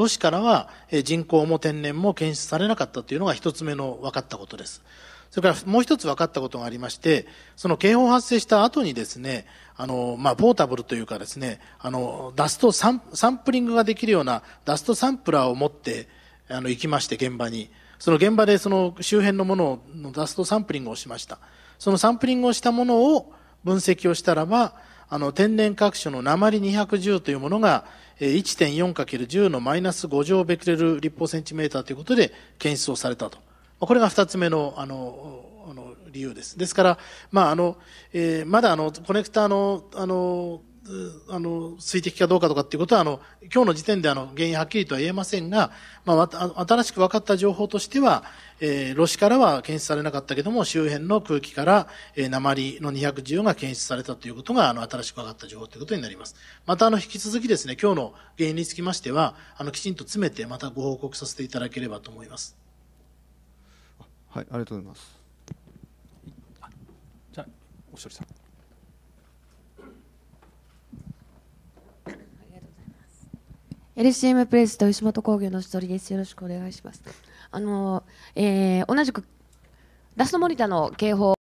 ロシからは人口も天然も検出されなかったというのが一つ目の分かったことです。それからもう一つ分かったことがありまして、その警報発生した後にですね、あの、まあ、ポータブルというかですね、あの、ダストサンサンプリングができるようなダストサンプラーを持って、あの、行きまして、現場に。その現場でその周辺のもののダストサンプリングをしました。そのサンプリングをしたものを分析をしたらば、あの天然各種の鉛210というものが 1.4×10 のマイナス5乗ベクレル立方センチメーターということで検出をされたと。これが二つ目の、あの、あの理由です。ですから、まああのえー、まだあのコネクターのあのあの、水滴かどうかとかっていうことは、あの、今日の時点であの、原因はっきりとは言えませんが、まあ、新しく分かった情報としては、えー、炉からは検出されなかったけども、周辺の空気から、えー、鉛の214が検出されたということが、あの、新しく分かった情報ということになります。また、あの、引き続きですね、今日の原因につきましては、あの、きちんと詰めて、またご報告させていただければと思います。はい、ありがとうございます。じゃあ、おしょりさん。LCM プレスと石本工業の一人です。よろしくお願いします。あの、えー、同じくラストモニターの警報